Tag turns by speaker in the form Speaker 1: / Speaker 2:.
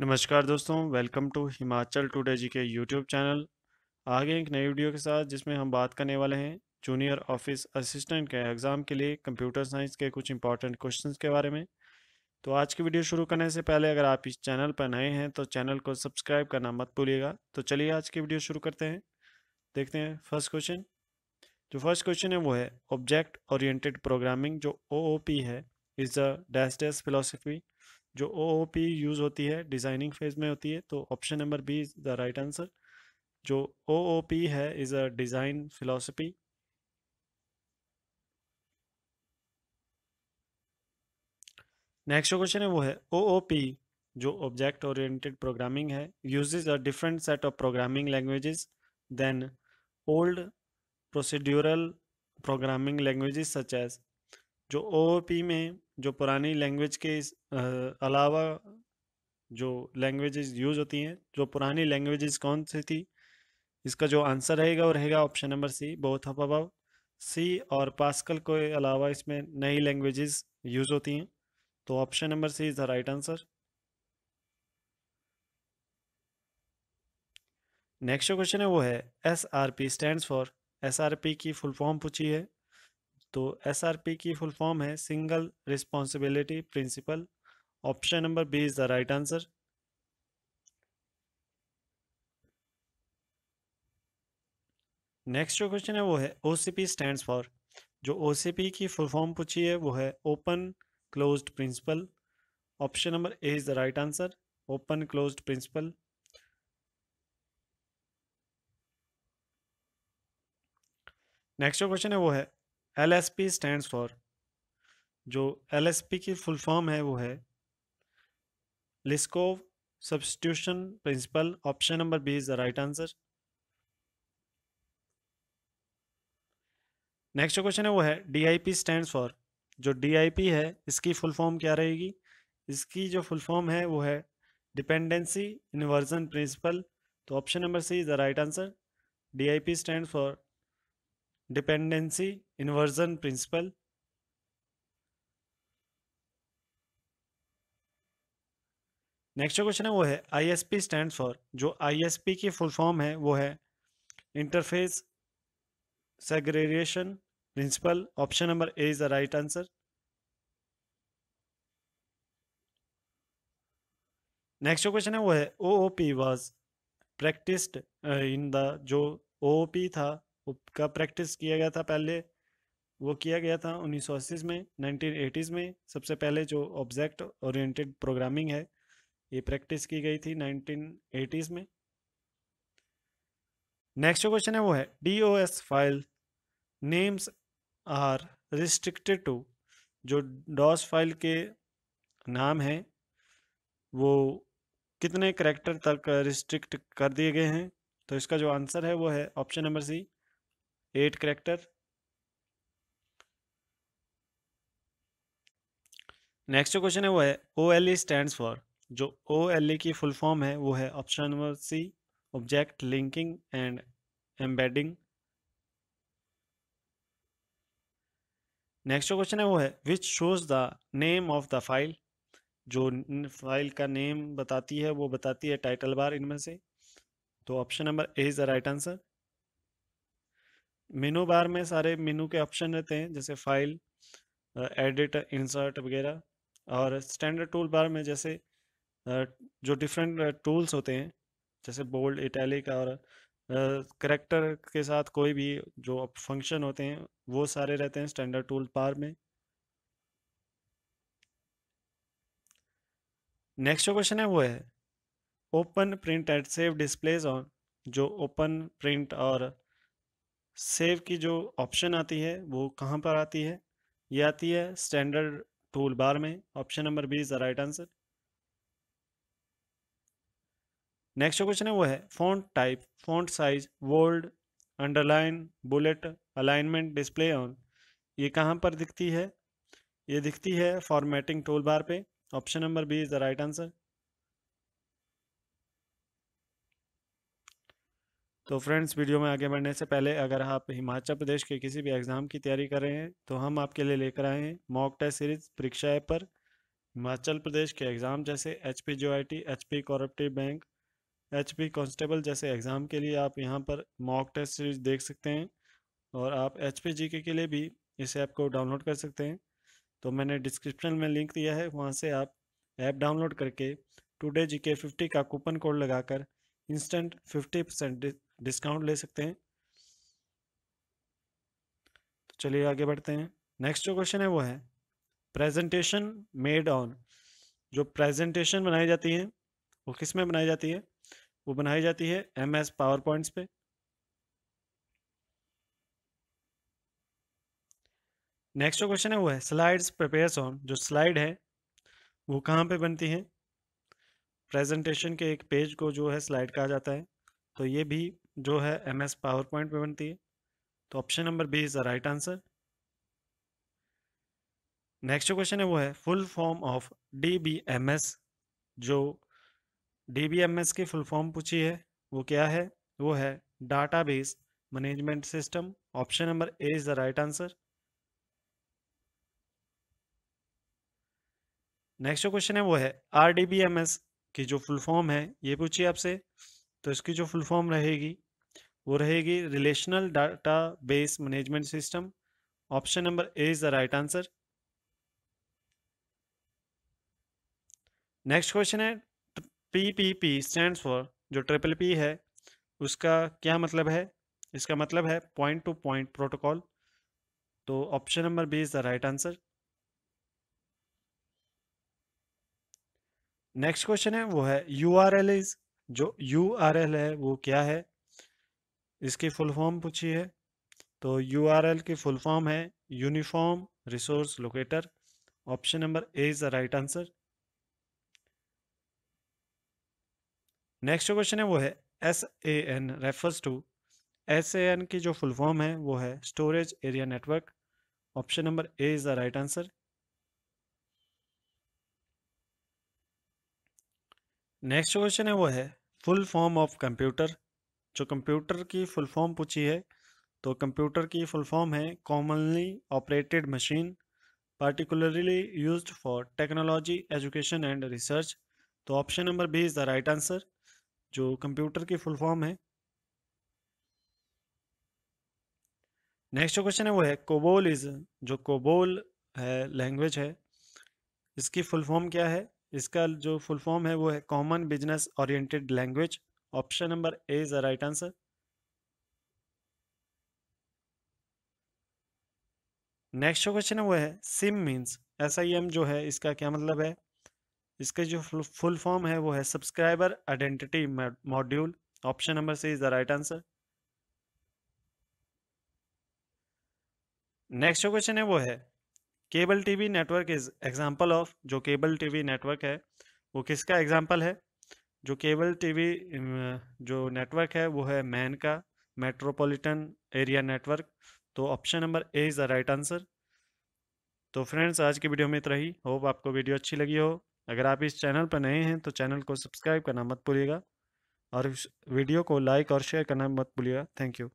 Speaker 1: नमस्कार दोस्तों welcome to Himachal Today G K YouTube channel आगे एक नई वीडियो के साथ जिसमें हम बात करने वाले हैं जूनियर ऑफिस असिस्टेंट के एग्ज़ाम के लिए कंप्यूटर साइंस के कुछ इंपॉर्टेंट क्वेश्चंस के बारे में तो आज की वीडियो शुरू करने से पहले अगर आप इस चैनल पर नए हैं तो चैनल को सब्सक्राइब करना मत भूलिएगा तो चलिए आज की वीडियो शुरू करते हैं देखते हैं फर्स्ट क्वेश्चन जो फर्स्ट क्वेश्चन है वो है ऑब्जेक्ट ओरिएंटेड प्रोग्रामिंग जो ओ है is a dash dash philosophy जो ओ ओ पी यूज़ होती है डिज़ाइनिंग फेज़ में होती है तो option number B is the right answer जो ओ ओ पी है is a design philosophy next जो क्वेश्चन है वो है ओ ओ पी जो ऑब्जेक्ट ओरिएंटेड प्रोग्रामिंग है uses a different set of programming languages than old procedural programming languages such as जो O में जो पुरानी लैंग्वेज के अलावा जो लैंग्वेजेस यूज होती हैं जो पुरानी लैंग्वेजेस कौन सी थी इसका जो आंसर रहेगा वो रहेगा ऑप्शन नंबर सी बहुत ऑफ अबाव सी और पास्कल के अलावा इसमें नई लैंग्वेजेस यूज होती हैं तो option number C is the right answer next जो क्वेश्चन है वो है S R P stand for S R P की फुल फॉर्म पूछी है तो एस की फुल फॉर्म है single responsibility principle option number B is the right answer next जो क्वेश्चन है वो है O C P stand for जो ओ सी पी की फुल फॉर्म पूछी है वो है open closed principal option number A is the right answer open closed principle next जो क्वेश्चन है वो है L S P stand for जो एल एस पी की फुल फॉर्म है वो है Liskov substitution principle option number B is the right answer next question है वो है D I P stand for जो डी आई पी है इसकी फुल फॉर्म क्या रहेगी इसकी जो फुल फॉर्म है वो है डिपेंडेंसी इनवर्जन प्रिंसिपल तो option number C is the right answer D I P stand for dependency inversion principle next question है वो है आईएसपी स्टैंड फॉर जो आईएसपी की फुल फॉर्म है वो है interface segregation principle option number A is the right answer next question है वो है O O P was practised in the जो ओ पी था का प्रैक्टिस किया गया था पहले वो किया गया था उन्नीस में 1980s में सबसे पहले जो ऑब्जेक्ट ओरिएंटेड प्रोग्रामिंग है ये प्रैक्टिस की गई थी 1980s में नेक्स्ट जो क्वेश्चन है वो है D O S file names are restricted to जो डॉस फाइल के नाम हैं वो कितने करेक्टर तक रिस्ट्रिक्ट कर दिए गए हैं तो इसका जो आंसर है वो है option number C eight character next जो क्वेश्चन है वो है O L E stand for जो ओ एल ई की फुल फॉर्म है वो है option number C object linking and embedding next जो क्वेश्चन है वो है which shows the name of the file जो फाइल का नेम बताती है वो बताती है टाइटल बार इनमें से तो option number A is the right answer menu bar में सारे मेनू के ऑप्शन रहते हैं जैसे फाइल एडिट इंसर्ट वगैरह और स्टैंडर्ड टूल बार में जैसे जो डिफरेंट टूल्स होते हैं जैसे बोल्ड इटैलिक और करेक्टर के साथ कोई भी जो फंक्शन होते हैं वो सारे रहते हैं स्टैंडर्ड टूल बार में नेक्स्ट जो क्वेश्चन है वो है open print at save displays on जो ओपन प्रिंट और सेव की जो ऑप्शन आती है वो कहाँ पर आती है ये आती है स्टैंडर्ड टूल बार में option number B is the right answer next question है वो है font type font size world underline bullet alignment display on ये कहाँ पर दिखती है ये दिखती है फॉर्मेटिंग टूल बार पे option number B is the right answer तो फ्रेंड्स वीडियो में आगे बढ़ने से पहले अगर आप हिमाचल प्रदेश के किसी भी एग्ज़ाम की तैयारी कर रहे हैं तो हम आपके लिए लेकर आए हैं mock test series Pariksha app पर हिमाचल प्रदेश के एग्ज़ाम जैसे एच पी जो I T H P bank H P constable जैसे एग्ज़ाम के लिए आप यहाँ पर मॉक टेस्ट सीरीज देख सकते हैं और आप एच पी जी के, लिए भी इस ऐप को डाउनलोड कर सकते हैं तो मैंने डिस्क्रिप्शन में लिंक दिया है वहाँ से आप ऐप डाउनलोड करके टुडे जी के फिफ्टी का कूपन कोड लगाकर इंस्टेंट फिफ्टी परसेंट डिस्काउंट ले सकते हैं तो चलिए आगे बढ़ते हैं नेक्स्ट जो क्वेश्चन है वो है प्रेजेंटेशन मेड ऑन जो प्रेजेंटेशन बनाई जाती है वो किस में बनाई जाती है वो बनाई जाती है एम एस पावर पॉइंट्स पे नेक्स्ट जो क्वेश्चन है वो है स्लाइड्स प्रिपेयर ऑन जो स्लाइड है वो कहाँ पे बनती है प्रेजेंटेशन के एक पेज को जो है स्लाइड कहा जाता है तो ये भी जो है एम एस पावर पॉइंट पर बनती है तो option number B is the right answer next जो क्वेश्चन है वो है full form of D B M S जो डी बी एम एस की फुल फॉर्म पूछी है वो क्या है वो है database management system option number A is the right answer next जो क्वेश्चन है वो है R D B M S की जो फुल फॉर्म है ये पूछिए आपसे तो इसकी जो फुल फॉर्म रहेगी वो रहेगी relational database management system option number A is the right answer next question है P P P stand for जो ट्रिपल पी है उसका क्या मतलब है इसका मतलब है पॉइंट टू पॉइंट प्रोटोकॉल तो option number B is the right answer next question है वो है यू आर एल इज जो यू आर एल है वो क्या है इसकी फुल फॉर्म पूछी है तो एल की फुल फॉर्म है uniform resource locator option number A is the right answer next question है वो है S A N refers to S A N की जो फुल फॉर्म है वो है storage area network option number A is the right answer next question है वो है फुल फॉर्म ऑफ कंप्यूटर जो कंप्यूटर की फुल फॉर्म पूछी है तो कंप्यूटर की फुल फॉर्म है commonly operated machine particularly use for technology education and research तो option number B is the right answer जो कंप्यूटर की फुल फॉर्म है नेक्स्ट जो क्वेश्चन है वो है कोबोल इज जो कोबोल है लैंग्वेज है इसकी फुल फॉर्म क्या है इसका जो फुल फॉर्म है वो है common business oriented language option number A is the right answer next जो क्वेश्चन है वो है SIM means S I M जो है इसका क्या मतलब है इसका जो फुल फॉर्म है वो है subscriber identity module option number C is the right answer next जो क्वेश्चन है वो है cable TV network is example of जो केबल टीवी नेटवर्क है वो किसका एग्जांपल है जो केबल टीवी जो नेटवर्क है वो है मैन का मेट्रोपॉलिटन एरिया नेटवर्क तो option number A is the right answer तो फ्रेंड्स आज की वीडियो में इतना ही होप आपको वीडियो अच्छी लगी हो अगर आप इस चैनल पर नए हैं तो चैनल को सब्सक्राइब करना मत भूलिएगा और वीडियो को लाइक और शेयर करना मत भूलिएगा थैंक यू